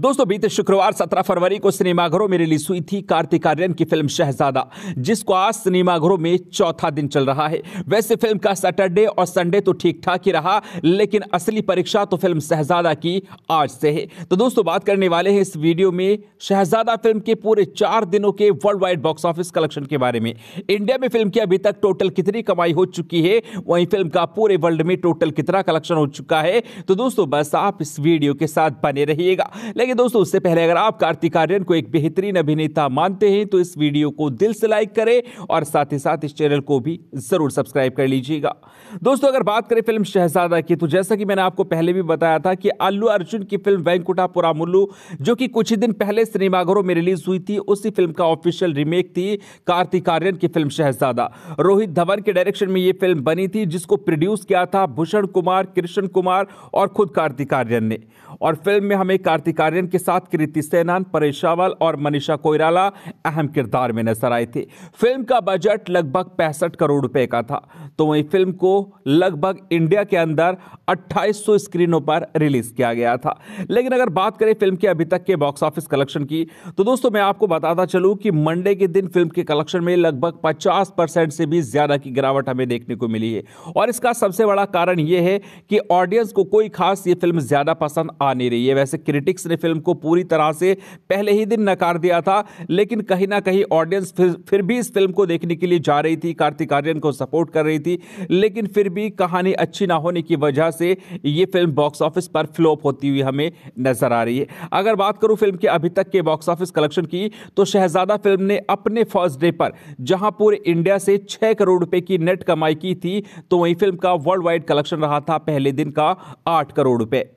दोस्तों बीते शुक्रवार 17 फरवरी को सिनेमाघरों में रिलीज हुई थी कार्तिक आर्यन की फिल्म शहजादा जिसको आज सिनेमाघरों में चौथा दिन चल रहा है वैसे फिल्म का सैटरडे और संडे तो ठीक ठाक ही रहा लेकिन असली परीक्षा तो फिल्म शहजादा की आज से है तो दोस्तों बात करने वाले हैं इस वीडियो में शहजादा फिल्म के पूरे चार दिनों के worldwide box office collection के बारे में इंडिया में फिल्म की अभी तक टोटल कितनी कमाई हो चुकी है वहीं फिल्म का पूरे वर्ल्ड में टोटल कितना कलेक्शन हो चुका है तो दोस्तों बस आप इस वीडियो के साथ बने रहिएगा लेकिन दोस्तों उससे पहले अगर आप कार्तिक आर्यन को एक बेहतरीन अभिनेता मानते हैं तो इस वीडियो को दिल से लाइक करें और साथ ही साथ इस चैनल को भी जरूर सब्सक्राइब कर लीजिएगा दोस्तों अगर बात करें फिल्म शहजादा की तो जैसा कि मैंने आपको पहले भी बताया था कि अल्लू अर्जुन की फिल्म वैंकुटा पुरामुल्लू जो कि कुछ ही दिन पहले सिनेमाघरों में रिलीज हुई थी उसी फिल्म का ऑफिशियल रिमेक थी कार्तिक आर्यन की फिल्म शहजादा रोहित धवन के डायरेक्शन में यह फिल्म बनी थी जिसको प्रोड्यूस किया था भूषण कुमार कृष्ण कुमार और खुद कार्तिक आर्यन ने और फिल्म में हमें कार्तिक आर्यन आर्यन के साथ कृति सेनान परेश रावल और मनीषा कोयराला अहम किरदार में नजर आए थे फिल्म का बजट लगभग पैंसठ करोड़ रुपए का था तो वहीं फिल्म को लगभग इंडिया के अंदर 2800 स्क्रीनों पर रिलीज किया गया था लेकिन अगर बात करें फिल्म के अभी तक के बॉक्स ऑफिस कलेक्शन की तो दोस्तों मैं आपको बताता चलूँ कि मंडे के दिन फिल्म के कलेक्शन में लगभग पचास से भी ज़्यादा की गिरावट हमें देखने को मिली है और इसका सबसे बड़ा कारण यह है कि ऑडियंस को कोई खास ये फिल्म ज़्यादा पसंद आ नहीं रही है वैसे क्रिटिक्स ने फिल्म को पूरी तरह से पहले ही दिन नकार दिया था लेकिन कहीं ना कहीं ऑडियंस फिर भी इस फिल्म को देखने के लिए जा रही थी कार्तिक आर्यन को सपोर्ट कर रही थी थी लेकिन फिर भी कहानी अच्छी ना होने की वजह से ये फिल्म बॉक्स ऑफिस पर फ्लॉप होती हुई हमें नजर आ रही है अगर बात करूँ फिल्म के अभी तक के बॉक्स ऑफिस कलेक्शन की तो शहजादा फिल्म ने अपने फर्स्ट डे पर जहाँ पूरे इंडिया से छः करोड़ रुपये की नेट कमाई की थी तो वहीं फिल्म का वर्ल्ड वाइड कलेक्शन रहा था पहले दिन का आठ करोड़ रुपये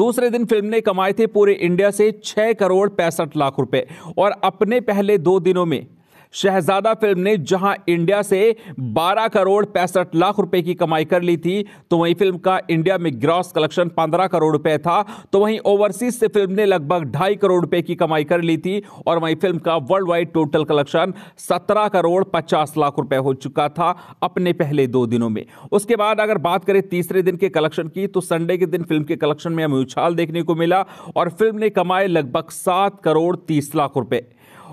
दूसरे दिन फिल्म ने कमाए थे पूरे इंडिया से छः करोड़ पैंसठ लाख रुपए और अपने पहले दो दिनों में शहजादा फिल्म ने जहां इंडिया से 12 करोड़ पैंसठ लाख रुपए की कमाई कर ली थी तो वहीं फिल्म का इंडिया में ग्रॉस कलेक्शन 15 करोड़ रुपए था तो वहीं ओवरसीज से फिल्म ने लगभग ढाई करोड़ रुपए की कमाई कर ली थी और वहीं फिल्म का वर्ल्ड वाइड टोटल कलेक्शन सत्रह करोड़ पचास लाख रुपए हो चुका था अपने पहले दो दिनों में उसके बाद अगर बात करें तीसरे दिन के कलेक्शन की तो संडे के दिन फिल्म के कलेक्शन में हमें उछाल देखने को मिला और फिल्म ने कमाए लगभग सात करोड़ तीस लाख रुपए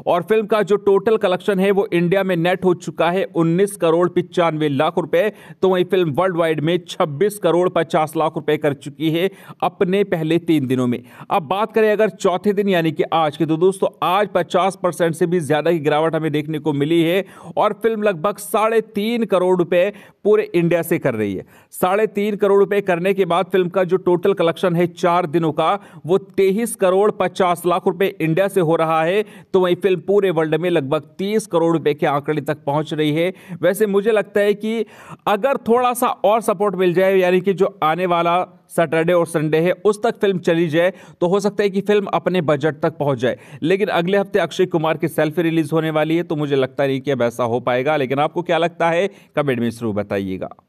और फिल्म का जो टोटल कलेक्शन है वो इंडिया में नेट हो चुका है उन्नीस करोड़ पिचानवे लाख रुपए तो वही फिल्म वर्ल्ड वाइड में छब्बीस करोड़ पचास लाख रुपए कर चुकी है अपने पहले तीन दिनों में अब बात करें अगर चौथे दिन यानी कि आज के तो दोस्तों आज पचास परसेंट से भी ज्यादा की गिरावट हमें देखने को मिली है और फिल्म लगभग साढ़े तीन करोड़ रुपए पूरे इंडिया से कर रही है साढ़े तीन करोड़ रुपए करने के बाद फिल्म का जो टोटल कलेक्शन है चार दिनों का वो तेईस करोड़ पचास लाख रुपए इंडिया से हो रहा है तो वही फिल्म फिल्म पूरे वर्ल्ड में लगभग तीस करोड़ रुपए के आंकड़े तक पहुंच रही है वैसे मुझे लगता है कि अगर थोड़ा सा और सपोर्ट मिल जाए यानी कि जो आने वाला सैटरडे और संडे है उस तक फिल्म चली जाए तो हो सकता है कि फिल्म अपने बजट तक पहुंच जाए लेकिन अगले हफ्ते अक्षय कुमार की सेल्फी रिलीज होने वाली है तो मुझे लगता नहीं कि अब ऐसा हो पाएगा लेकिन आपको क्या लगता है कमेंट में जरूर बताइएगा